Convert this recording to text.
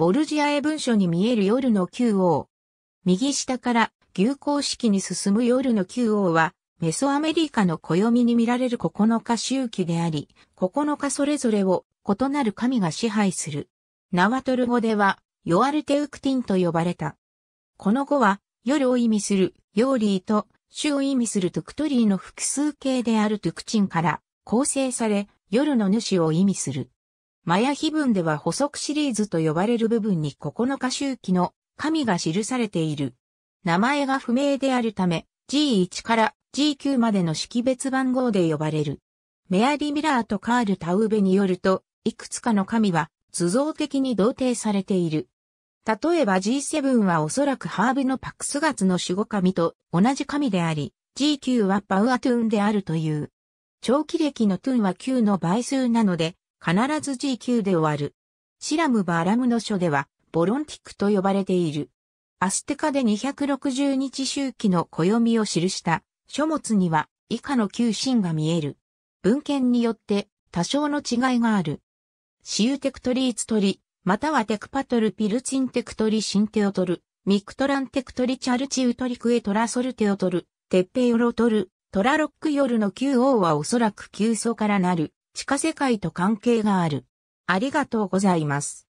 ボルジアへ文書に見える夜の旧王。右下から牛公式に進む夜の旧王は、メソアメリカの暦に見られる9日周期であり、9日それぞれを異なる神が支配する。ナワトル語では、ヨアルテウクティンと呼ばれた。この語は、夜を意味する、ヨーリーと、主を意味するトゥクトリーの複数形であるトゥクチンから構成され、夜の主を意味する。マヤ碑文では補足シリーズと呼ばれる部分に9日周期の神が記されている。名前が不明であるため、G1 から G9 までの識別番号で呼ばれる。メアリ・ミラーとカール・タウベによると、いくつかの神は図像的に同定されている。例えば G7 はおそらくハーブのパクスガツの守護神と同じ神であり、G9 はパウアトゥーンであるという。長期歴のトゥーンは9の倍数なので、必ず GQ で終わる。シラム・バーラムの書では、ボロンティックと呼ばれている。アステカで260日周期の暦を記した書物には以下の旧神が見える。文献によって多少の違いがある。シユテクトリーツトリ、またはテクパトルピルチンテクトリシンテオトル、ミクトランテクトリチャルチウトリクエトラソルテオトル、テッペヨロトル、トラロックヨルの旧王はおそらく旧祖からなる。地下世界と関係がある。ありがとうございます。